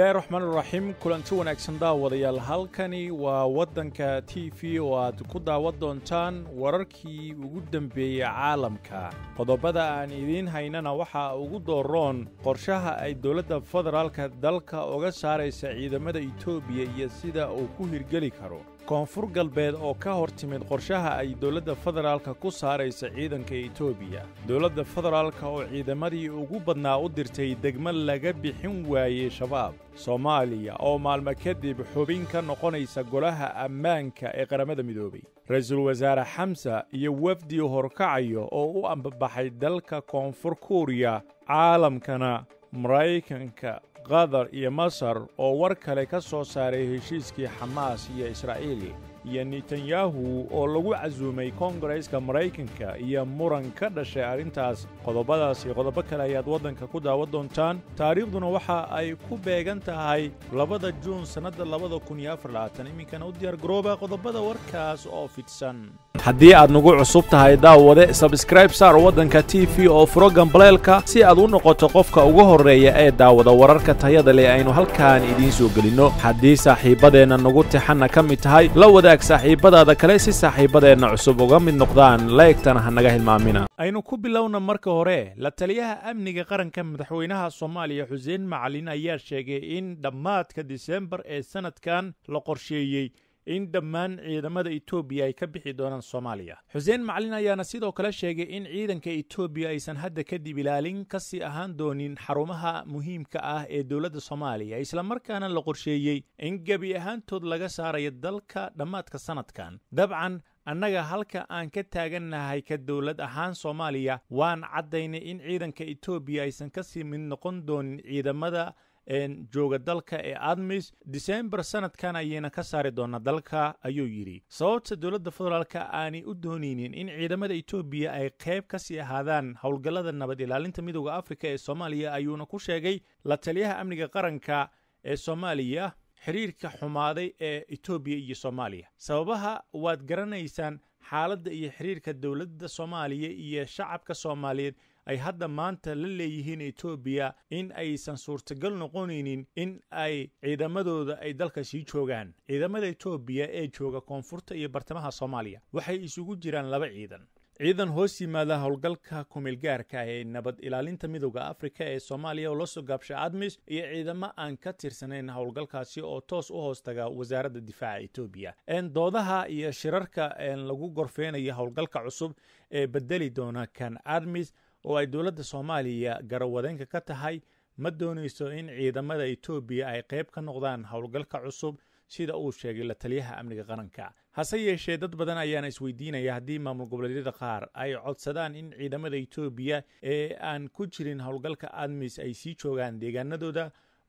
bismillahi raxmaan raxiim kulanti wanaagsan daawadayaal halkani waa waddanka t v oo aad ku daawad doontaan wararkii ugu dembeeyey caalamka qodobada aan idiin haynana waxaa ugu dooroon qorshaha ay dowladda federaalka dalka uga saaraysa ciidamada itoobiya iyo sida uu ku hirgeli karo koonfur galbeed oo ka hor timid qorshaha ay dowladda federaalka ku saaraysa ciidanka etoobiya dowladda federaalka oo ciidamadii ugu badnaa u dirtay degmo laga bixin waayey shabaab soomaaliya oo maalmo kadib xubin ka noqonaysa golaha ammaanka ee qaramada midoobay ra-iisul wasaare xamsa iyo wafdi horkacayo oo u ambabaxay dalka koonfur kuuriya caalamkana maraykanka qatar iyo masar oo war kale ka soo saaray heshiiskii xamaas iyo israa'iil iyo netanyahu oo lagu casuumay koongareska maraykanka iyo muran ka dhashay arrintaas qodobadaas iyo qodobo kale ayaad waddanka ku daawa doontaan taariikhduna waxa ay ku beegan tahay labada juun sannadda labada kun iyo afar labaatan iminkana u diyaar garooba qodobada warkaas oo fidsan haddii aad nagu cusub tahay daawade sabskraib saar waddanka t v oo furo gambaleelka si aad u noqoto qofka ugu horreeya ee daawada wararka tayada leh aynu halkan idiin soo gelinno haddii saaxiibadeenna nagu tixanna ka mid tahay la wadaag saaxiibadaada kale si saaxiibadeenna cusub uga mid noqdaan laegtana naga hilmaamina aynu ku bilowna marka hore la taliyaha amniga qaranka madaxweynaha soomaaliya xuseen macalin ayaa sheegay in dhammaadka disembar ee sannadkan la qorsheeyey in dhammaan ciidamada etoobiya ay ka bixi doonaan soomaaliya xuseen macalin ayaana sidoo kale sheegay in ciidanka etoobiya aysan hadda kadib ilaalin ka sii ahaan doonin xarumaha muhiimka ah ee dowladda soomaaliya islamarkaana la qorsheeyey in gebi ahaantood laga saarayo dalka dhammaadka sanadkan dabcan annaga halka aan ka taagannahay ka dowlad ahaan soomaaliya waan caddaynay in ciidanka etoobiya aysan ka sii mid noqon doonin ciidamada jooga dalka ee admis disembar sanadkan ayayna ka saari doonaa dalka ayuu yidhi sababta dowladda federaalka aanay u doonaynin in ciidamada etoobiya ay qayb ka sii ahaadaan howlgallada nabad ilaalinta midooda afrika ee soomaaliya ayuuna ku sheegay la taliyaha amniga qaranka ee soomaaliya xiriirka xumaaday ee etoobiya iyo soomaaliya sababaha waad garanaysaan xaaladda iyo xiriirka dowladda soomaaliya iyo shacabka soomaaliyeed ay hadda maanta la leeyihiin etoobiya in aysan suurtagal noqonaynin in ay ciidamadooda ay dalka joogaan ciidamada etoobiya ee jooga koonfurta iyo bartamaha soomaaliya waxay isugu jiraan laba ciidan ciidan hoos yimaada howlgalka kumeelgaarka ah ee nabad ilaalinta midooda afrika ee soomaaliya oo la soo gaabsha admis iyo ciidamo aan ka tirsanayn howlgalkaasi oo toos u hoostaga wasaaradda difaaca etoobiya doodaha iyo shirarka lagu gorfeenaya howlgalka cusub ee bedeli doona kan admis oo ay dowladda soomaaliya garawadeenka ka tahay ma doonayso in ciidamada etoobiya ay qayb ka noqdaan howlgalka cusub sida uu sheegay la taliyaha amniga qaranka hase yeeshee dad badan ayaana isweydiinaya haddii maamul goboleedyada qaar ay codsadaan in ciidamada etoobiya ee aan ku jirin howlgalka admis ay sii joogaan deegaanadooda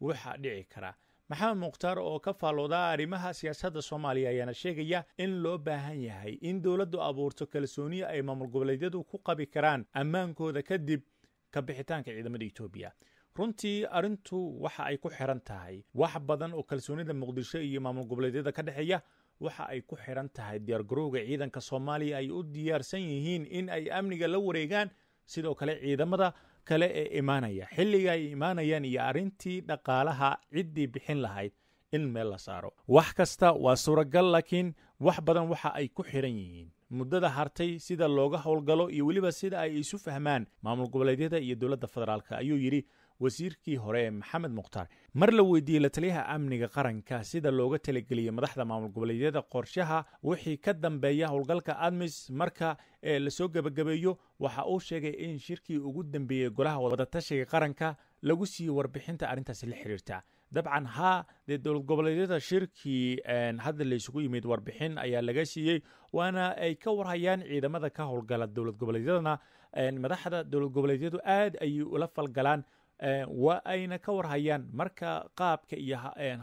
waxaa dhici kara maxamed mukhtaar oo ka faallooda arrimaha siyaasadda soomaaliya ayaana sheegaya in loo baahan yahay in dowladdu abuurto kalsooni ay maamul goboleedyadu ku qabi karaan ammaankooda kadib ka bixitaanka ciidamada etoobiya runtii arrintu waxa ay ku xiran tahay wax badan oo kalsoonida muqdisho iyo maamul goboleedyada ka dhexeeya waxa ay ku xiran tahay diyaargarowga ciidanka soomaaliya ay u diyaarsan yihiin in ay amniga la wareegaan sidoo kale ciidamada kale ee imaanaya xilliga ay imaanayaan iyo arrintii dhaqaalaha ciddii bixin lahayd in meel la saaro wax kasta waa suuragal laakiin wax badan waxa ay ku xidhan yihiin muddada hartay sida looga howlgalo iyo weliba sida ay isu fahmaan maamul goboleedyada iyo dowladda federaalk ayuu yidhi wasiirkii hore ee maxamed mukhtaar mar la weydiiyey lataliyaha amniga qaranka sida looga talageliyey madaxda maamul goboleedyada qorshaha wixii ka dambeeya howlgalka admis marka ee lasoo gebagabeeyo waxa uu sheegay in shirkii ugu dambeeyey golaha wadatashiga qaranka lagu siiyey warbixinta arrintaasi la xiriirta dabcan haa dee dowlad goboleedyada shirkii hadda laysugu yimid warbixin ayaa laga siiyey waana ay ka warhayaan ciidamada ka howlgala dowlad goboleedyadana madaxda dowlad goboleedyadu aad ayay ula falgalaan waa ayna ka warhayaan marka qaabka iyo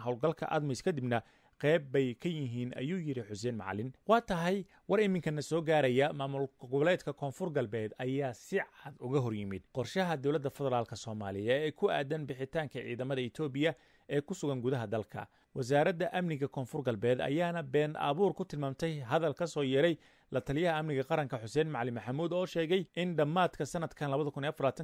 howlgalka admis kadibna qeyb bay ka yihiin ayuu yidhi xuseen macalin waa tahay war iminkana soo gaaraya maamul goboleedka koonfur galbeed ayaa si cad uga hor yimid qorshaha dowladda federaalk soomaaliya ee ku aadan bixitaanka ciidamada etoobiya ee ku sugan gudaha dalka wasaaradda amniga koonfur galbeed ayaana been abuur ku tilmaamtay hadal ka soo yeeray la taliyaha amniga qaranka xuseen macali maxamuud oo sheegay in dhammaadka sanadkan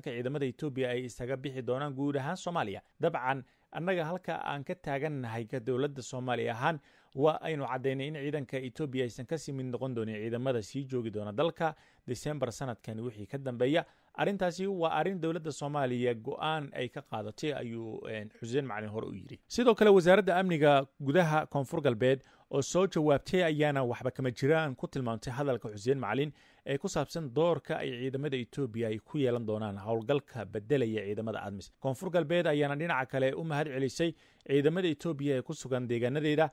ciidamada etoobiya ay isaga bixi doonaan guud ahaan soomaaliya dabcan annaga halka aan ka taagannahay ka dowladda soomaaliya ahaan waa aynu caddaynay in ciidanka etoobiya aysan kasii mid noqon doonin ciidamada sii joogi doona dalka disembar sanadkan wixii ka dambeeya arrintaasi waa arrin dowladda soomaaliya go-aan ay ka qaadatay ayuu xuseen macalin hore u yidhi sidoo kale wasaaradda amniga gudaha koonfur galbeed oo soo jawaabtay ayaana waxba kama jiraan ku tilmaamtay hadalka xuseen macalin ee ku saabsan doorka ay ciidamada etoobiya ay ku yeelan doonaan howlgalka bedelaya ciidamada admis koonfur galbeed ayaana dhinaca kale u mahad celisay ciidamada etoobiya ee ku sugan deegaanadeeda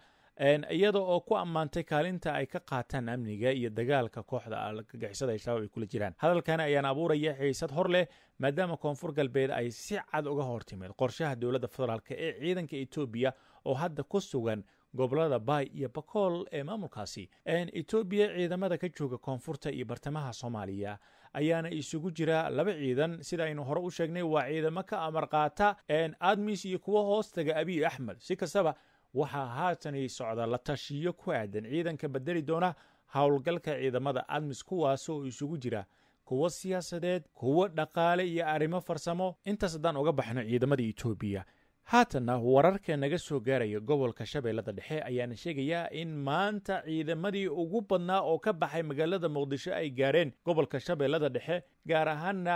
iyada oo ku ammaantay kaalinta ay ka qaataan amniga iyo dagaalka kooxda argagixisada al-shabaab ay kula jiraan hadalkan ayaana abuuraya xiisad hor leh maadaama koonfur galbeed ay si cad uga hortimeed qorshaha dowladda federaalk ee ciidanka etoobiya oo hadda ku sugan gobolada bay iyo bakool ee maamulkaasi etoobiya ciidamada ka jooga koonfurta iyo bartamaha soomaaliya ayaana isugu jira laba ciidan sida aynu hore u sheegnay waa ciidamo ka amarqaata qaata admis iyo kuwo hoostaga abiy axmed si kastaba waxaa haatani socda la tashiyo ku aadan ciidanka bedeli doona howlgalka ciidamada admis kuwaas oo isugu jira kuwo siyaasadeed kuwo dhaqaale iyo arrimo farsamo intaas haddaan uga baxno ciidamada etoobiya haatanna wararka naga soo gaaraya gobolka shabeellada dhexe ayaana sheegaya in maanta ciidamadii ugu badnaa oo ka baxay magaalada muqdisho ay gaareen gobolka shabeellada dhexe gaar ahaanna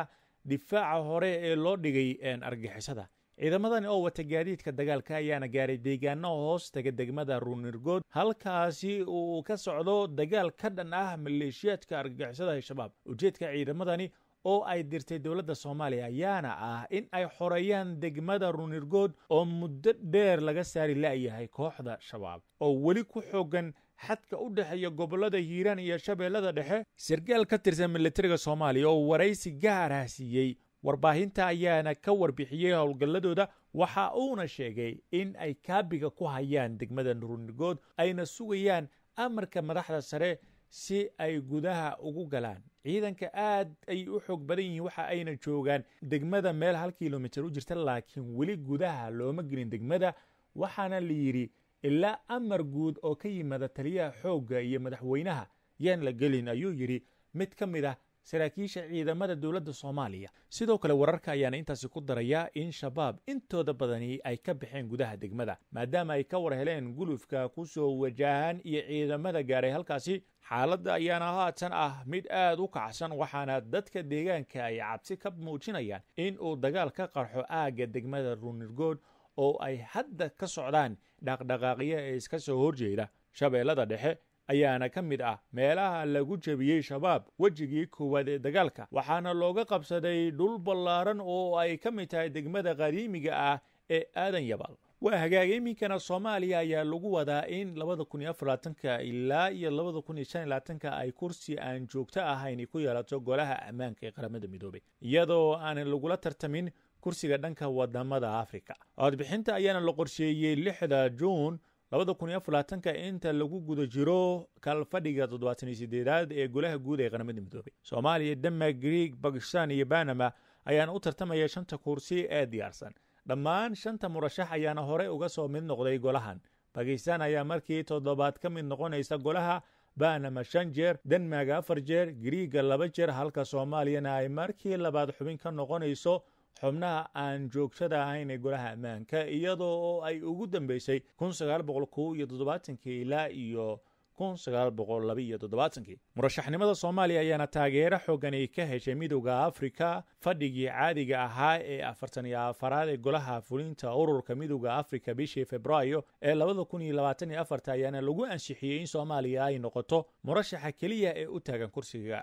difaaca hore ee loo dhigay argixisada ciidamadani oo wata gaadiidka dagaalka ayaana gaaray deegaano hoos taga degmada ruunirgood halkaasi uu ka socdo dagaal ka dhan ah maleeshiyaadka argagixisada argixisada shabaab ujeedka ciidamadani oo ay dirtay dowladda soomaaliya ayaana ah in ay xoreeyaan degmada runirgood oo muddo dheer laga saari la'yahay kooxda shabaab oo weli ku xoogan xadka u dhexeeya gobollada hiiraan iyo shabeellada dhexe sargaal ka tirsan militariga soomaaliya oo waraysi gaar ah siiyey warbaahinta ayaana ka warbixiyey howlgalladooda waxa uuna sheegay in ay kaabiga ku hayaan degmada runirgood ayna sugayaan amarka madaxda sare si ay gudaha ugu galaan ciidanka aad ay u xoog badan yihiin waxa ayna joogaan degmada meel hal kilomitir u jirta laakiin weli gudaha looma gelin degmada waxaana la yidhi ilaa amar guud oo ka yimaada taliyaha xoogga iyo madaxweynaha yaan la gelin ayuu yidhi mid ka mid ah saraakiisha ciidamada dowladda soomaaliya sidoo kale wararka ayaana intaasi ku daraya in shabaab intooda badani ay ka baxeen gudaha degmada maadaama ay ka war heleen gulufka ku soo wajahan iyo ciidamada gaaray halkaasi xaaladda ayaana haatan ah mid aad u kacsan waxaana dadka deegaanka ay cabsi ka muujinayaan in uu dagaal ka qarxo aagga degmada ruunirgood oo ay hadda ka socdaan dhaqdhaqaaqyo ee iska soo horjeeda shabeellada dhexe ayaana ka mid ah meelaha lagu jebiyey shabaab wejigii koowaad ee dagaalka waxaana looga qabsaday dhul ballaaran oo ay ka mid tahay degmada qariimiga ah ee aadan yabal waa hagaaga iminkana soomaaliya ayaa lagu wadaa in labada kun iyo afar labaatanka ilaa iyo labada kun iyo shan iyo labaatanka ay kursi aan joogto ahayn ku yeelato golaha ammaanka ee qaramada midoobay iyadoo aanan lagula tartamin kursiga dhanka wadamada afrika codbixinta ayaana la qorsheeyey lixda juun labada kun iyo aflaatanka inta lagu guda jiro kaalfadhiga toddobaatan iyo sideedaad ee golaha guud ee qaramada midoobay soomaaliya denmark greeg bakistan iyo banama ayaana u tartamaya shanta kursi ee diyaarsan dhammaan shanta murashax ayaana horey uga soo mid noqday golahan bakistan ayaa markii toddobaad ka mid noqonaysa golaha banama shan jeer denmark afar jeer griega laba jeer halka soomaaliyana ay markii labaad xubin ka noqonayso xubnaha aan joogtada ahayn ee golaha ammaanka iyadoo oo ay ugu dambeysay kun sagaal boqol kow iyo toddobaatankii ilaa iyo kun sagaal boqol laba iyo toddobaatankii murashaxnimada soomaaliya ayaana taageero xoogan ay ka heshay midooda afrika fadhigii caadiga ahaa ee afartan iyo afaraad ee golaha fulinta ururka midooda afrika bishii februaayo ee labada kun iyo labaatan iyo afarta ayaana lagu ansixiyey in soomaaliya ay noqoto murashaxa keliya ee u taagan kursiga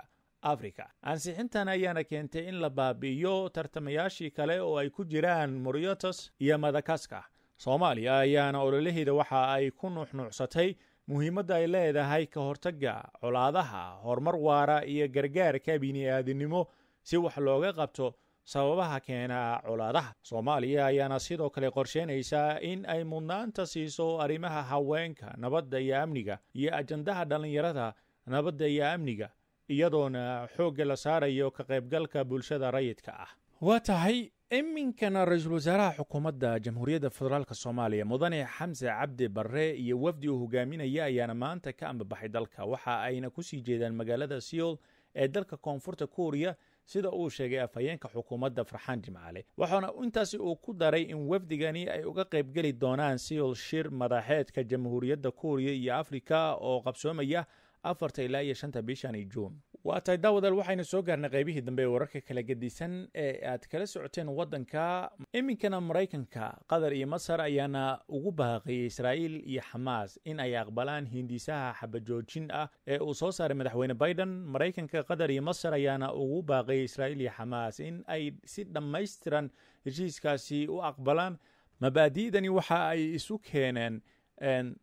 africa ansixintan ayaana keentay in la baabi'iyo tartamayaashii kale oo ay ku jiraan moriotas iyo madakaska soomaaliya ayaana ololaheeda waxa ay ku nuuxnuucsatay muhiimadda ay leedahay ka hortagga colaadaha horumar waara iyo gargaarka bini'aadanimo si wax looga qabto sababaha keena colaadaha soomaaliya ayaana sidoo kale qorsheynaysaa in ay mudnaanta siiso arrimaha haweenka nabadda iyo amniga iyo ajandaha dhallinyarada nabadda iyo amniga iyadoona xoogga la saarayo ka qaybgalka bulshada rayidka ah waa tahay iminkana ra-iisul wasaaraha xukuumadda jamhuuriyadda federaalka soomaaliya mudane xamse cabdi barre iyo wafdi uu hogaaminaya ayaana maanta ka ambabaxay dalka waxa ayna ku sii jeedaan magaalada seoul ee dalka koonfurta kuuriya sida uu sheegay afhayeenka xukuumadda farxaan jimcaale waxaana intaasi uu ku daray in wafdigani ay uga qaybgeli doonaan seoul shir madaxeedka jamhuuriyadda kuuriya iyo afrika oo qabsoomaya afarta ilaa iyo shanta bishan bishani juun waa tahay daawadal waxaynu soo gaarnay qaybihii dambe ee wararka kala gedisan ee aad kala socoteen waddanka iminkana maraykanka qatar iyo masar ayaana ugu baaqiyay israa'iil iyo xamaas in ay aqbalaan hindisaha xabajoojin ah ee uu soo saaray madaxweyne baiden maraykanka qatar iyo masar ayaana ugu baaqiyay israa'iil iyo xamaas in ay si dhammaystiran heshiiskaasi u aqbalaan mabaadi'dani waxa ay isu keeneen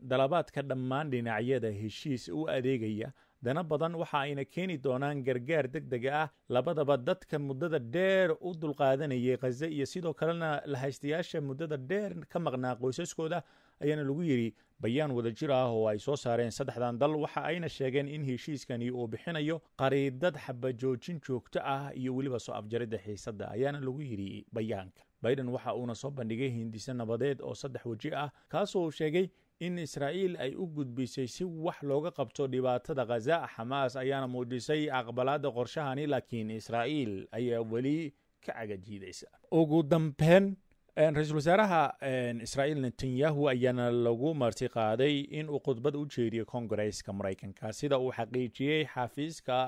dalabaadka dhammaan dhinacyada heshiis u adeegaya dana badan waxa ayna keeni doonaan gargaar deg dega ah labadaba dadka muddada dheer u dulqaadanayay khaze iyo sidoo kalena lahaystayaasha muddada dheer ka maqnaa qoysaskooda ayaana lagu yidhi bayaan wadajir ah oo ay soo saareen saddexdan dal waxa ayna sheegeen in heshiiskani uu bixinayo qariidad xabajoojin joogto ah iyo weliba soo afjaridda xiisadda ayaana lagu yidhi bayaanka biden waxa uuna soo bandhigay hindiso nabadeed oo saddex weji ah kaasoo uu sheegay in israa'iil ay u gudbisay si wax looga qabto dhibaatada khaza xamaas ayaana muujisay aqbalaadda qorshahani laakiin israa'iil ayaa weli ka cagajiidaysa ugu dambeen ra-iisul wasaaraha israa'iil netanyahu ayaana lagu martiqaaday in uu khudbad u jeediyo kongareska maraykanka sida uu xaqiijiyey xafiiska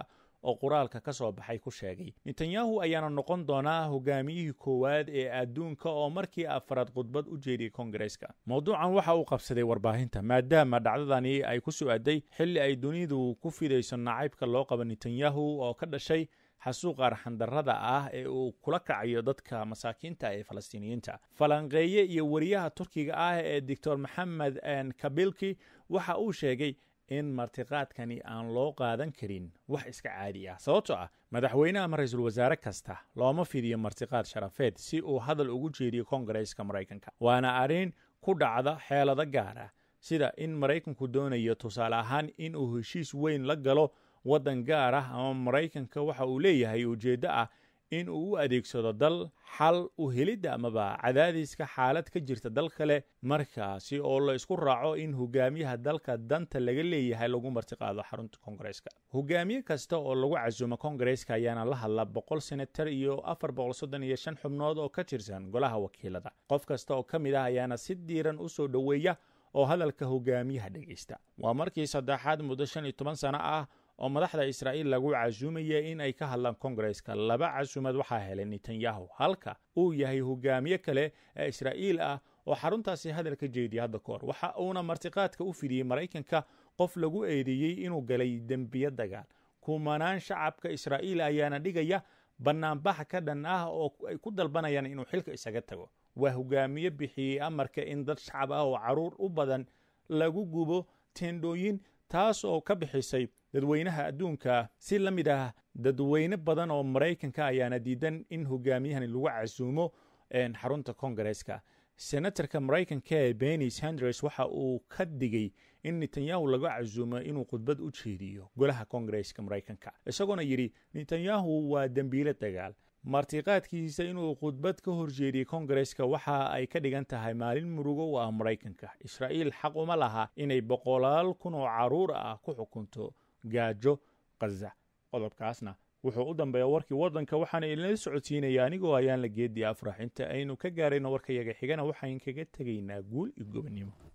oo quraalka ka soo baxay ku sheegay netanyahu ayaana noqon doonaa hogaamiyihii koowaad ee adduunka oo markii afaraad khudbad u jeediyey kongareska mowduucan waxa uu qabsaday warbaahinta maadaama dhacdadani ay ku su-aday xilli ay dunidu ku fidayso nacaybka loo qaba netanyahu oo ka dhashay xasuuqa arxandarada ah ee uu kula kacayo dadka masaakiinta ee falastiiniyiinta falanqeeye iyo wariyaha turkiga ah ee doctor maxamed n kabilki waxa uu sheegay in martiqaadkani aan loo qaadan karin wax iska caadi ah sababtoo ah madaxweyne ama ra-iisul wasaare kasta looma fidiyo martiqaad sharafeed si uu hadal ugu jeediyo kongareeska maraykanka waana arrin ku dhacda xeelada gaar ah sida in maraykanku doonayo tusaale ahaan inuu heshiis weyn la galo waddan gaar ah ama maraykanka waxa uu leeyahay ujeeddo ah in uu u adeegsado dal xal u helidda amaba cadaadiska xaalad ka jirta dal kale markaasi oo la isku raaco in hogaamiyaha dalka danta laga leeyahay lagu martiqaado xarunta koongareeska hogaamiye kasta oo lagu casumo koongareeska ayaana la hadla boqol senatar iyo afar boqol soddon iyo shan xubnood oo ka tirsan golaha wakiilada qof kasta oo ka mid ah ayaana si diiran u soo dhoweeya oo hadalka hogaamiyaha dhegaysta waa markii saddexaad muddo shan iyo toban sano ah oo madaxda israa'iil lagu casuumaya in ay ka hadlaan kongareska laba casuumad waxaa helay netanyahu halka uu yahay hogaamiye kale ee israa'iil ah oo xaruntaasi hadal ka jeediya hadda kahor waxa uuna martiqaadka u fidiyey maraykanka qof lagu eedeeyey inuu galay dembiyo dagaal kumanaan shacabka israa'iil ayaana dhigaya bannaanbaxa ka dhan ah oo ay ku dalbanayaan inuu xilka isaga tago waa hogaamiye bixiyey amarka in dad shacab ah oo caruur u badan lagu gubo teendhooyin taas oo ka bixisay dadweynaha adduunka si la mid ah dadweyne badan oo maraykanka ayaana diidan in hogaamiyahani lagu casuumo xarunta kongareska senatarka maraykanka ee beni sanders waxa uu ka digay in netanyahu laga casuumo inuu khudbad u jeediyo golaha kongareska maraykanka isagoona yidhi netanyahu waa dembiile dagaal martiqaadkiisa inuu khudbad ka horjeediyey kongareska waxa ay ka dhigan tahay maalin murugo u ah maraykanka israa'iil xaq uma laha inay boqolaal kun oo caruur ah ku xukunto gaajo qazac qodobkaasna wuxuu u dambeeya warkii waddanka waxaana idinla socodsiinaya anigoo ayaan la geedii afrax aynu ka gaarayno warka yaga xigana waxaan kaga tegaynaa guul iyo gobonnimo